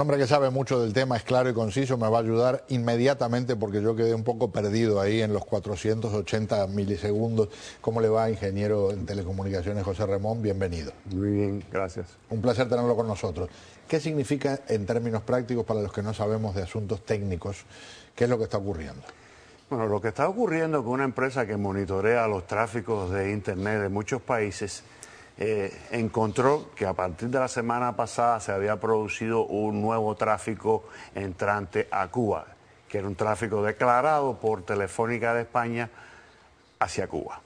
un hombre que sabe mucho del tema, es claro y conciso, me va a ayudar inmediatamente porque yo quedé un poco perdido ahí en los 480 milisegundos. ¿Cómo le va, ingeniero en telecomunicaciones José Ramón? Bienvenido. Muy bien, gracias. Un placer tenerlo con nosotros. ¿Qué significa en términos prácticos para los que no sabemos de asuntos técnicos? ¿Qué es lo que está ocurriendo? Bueno, lo que está ocurriendo con una empresa que monitorea los tráficos de Internet de muchos países eh, encontró que a partir de la semana pasada se había producido un nuevo tráfico entrante a Cuba, que era un tráfico declarado por Telefónica de España hacia Cuba.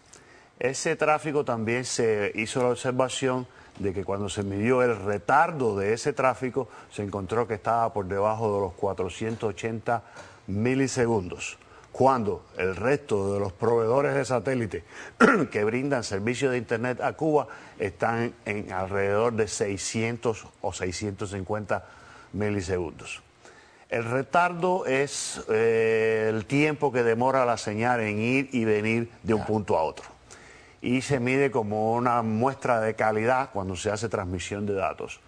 Ese tráfico también se hizo la observación de que cuando se midió el retardo de ese tráfico, se encontró que estaba por debajo de los 480 milisegundos cuando el resto de los proveedores de satélite que brindan servicio de Internet a Cuba están en alrededor de 600 o 650 milisegundos. El retardo es eh, el tiempo que demora la señal en ir y venir de un punto a otro. Y se mide como una muestra de calidad cuando se hace transmisión de datos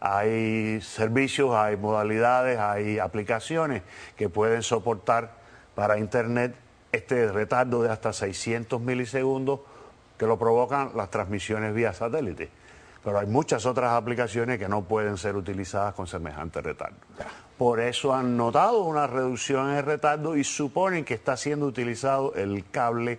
hay servicios, hay modalidades, hay aplicaciones que pueden soportar para Internet este retardo de hasta 600 milisegundos que lo provocan las transmisiones vía satélite. Pero hay muchas otras aplicaciones que no pueden ser utilizadas con semejante retardo. Por eso han notado una reducción en el retardo y suponen que está siendo utilizado el cable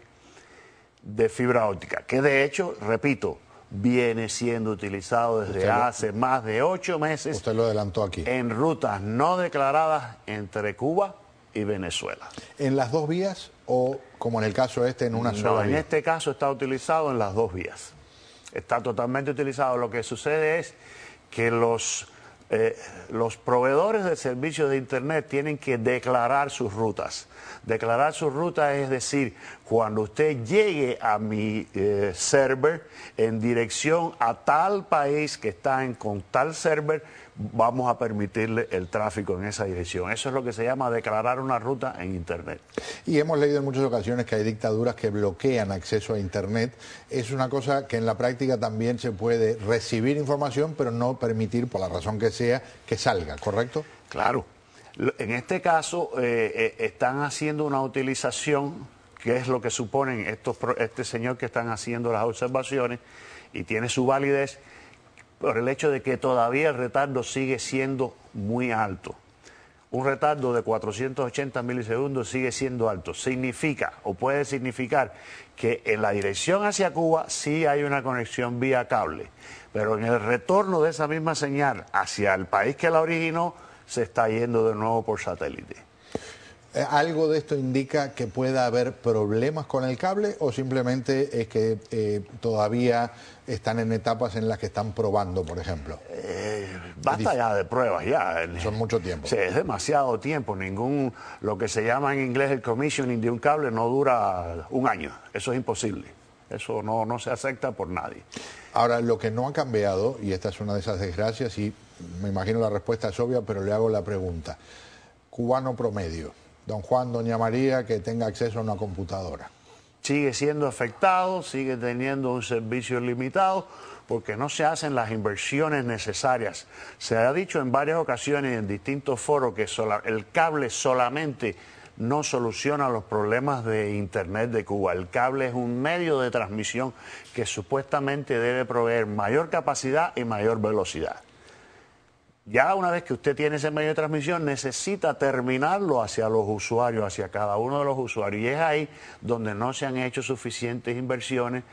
de fibra óptica, que de hecho, repito, viene siendo utilizado desde hace más de ocho meses. lo adelantó aquí. En rutas no declaradas entre Cuba y Venezuela. ¿En las dos vías o, como en el caso este, en una no, En este caso está utilizado en las dos vías. Está totalmente utilizado. Lo que sucede es que los, eh, los proveedores de servicios de Internet tienen que declarar sus rutas. Declarar sus rutas es decir, cuando usted llegue a mi eh, server en dirección a tal país que está en, con tal server, vamos a permitirle el tráfico en esa dirección. Eso es lo que se llama declarar una ruta en Internet. Y hemos leído en muchas ocasiones que hay dictaduras que bloquean acceso a Internet. Es una cosa que en la práctica también se puede recibir información, pero no permitir, por la razón que sea, que salga, ¿correcto? Claro. En este caso, eh, eh, están haciendo una utilización que es lo que suponen estos, este señor que están haciendo las observaciones y tiene su validez por el hecho de que todavía el retardo sigue siendo muy alto. Un retardo de 480 milisegundos sigue siendo alto. Significa o puede significar que en la dirección hacia Cuba sí hay una conexión vía cable, pero en el retorno de esa misma señal hacia el país que la originó se está yendo de nuevo por satélite. Eh, ¿Algo de esto indica que pueda haber problemas con el cable o simplemente es que eh, todavía están en etapas en las que están probando, por ejemplo? Eh, basta ya de pruebas, ya. Son mucho tiempo. Sí, es demasiado tiempo. Ningún, lo que se llama en inglés el commissioning de un cable no dura un año. Eso es imposible. Eso no, no se acepta por nadie. Ahora, lo que no ha cambiado, y esta es una de esas desgracias, y me imagino la respuesta es obvia, pero le hago la pregunta. Cubano promedio don Juan, doña María, que tenga acceso a una computadora. Sigue siendo afectado, sigue teniendo un servicio limitado porque no se hacen las inversiones necesarias. Se ha dicho en varias ocasiones en distintos foros que el cable solamente no soluciona los problemas de Internet de Cuba. El cable es un medio de transmisión que supuestamente debe proveer mayor capacidad y mayor velocidad. Ya una vez que usted tiene ese medio de transmisión, necesita terminarlo hacia los usuarios, hacia cada uno de los usuarios. Y es ahí donde no se han hecho suficientes inversiones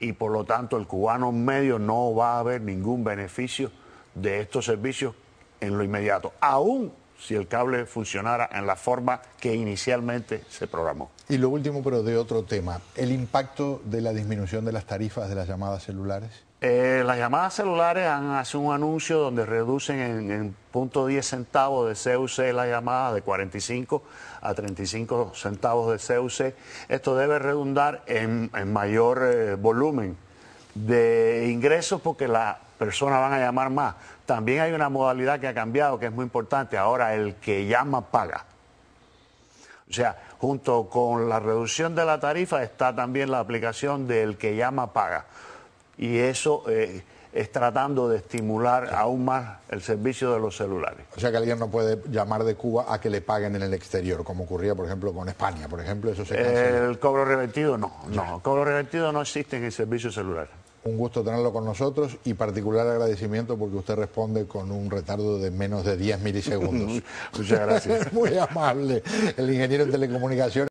y por lo tanto el cubano medio no va a ver ningún beneficio de estos servicios en lo inmediato, aún si el cable funcionara en la forma que inicialmente se programó. Y lo último, pero de otro tema, el impacto de la disminución de las tarifas de las llamadas celulares. Eh, las llamadas celulares han hecho un anuncio donde reducen en, punto 10 centavos de CUC la llamada de 45 a 35 centavos de CUC. Esto debe redundar en, mayor eh, volumen de ingresos porque las personas van a llamar más. También hay una modalidad que ha cambiado que es muy importante. Ahora el que llama paga. O sea, junto con la reducción de la tarifa está también la aplicación del que llama paga y eso eh, es tratando de estimular aún más el servicio de los celulares. O sea que alguien no puede llamar de Cuba a que le paguen en el exterior, como ocurría, por ejemplo, con España, por ejemplo, eso El cobro revertido no, no, el cobro revertido no existe en el servicio celular. Un gusto tenerlo con nosotros y particular agradecimiento porque usted responde con un retardo de menos de 10 milisegundos. Muchas gracias. Muy amable. El ingeniero en telecomunicaciones.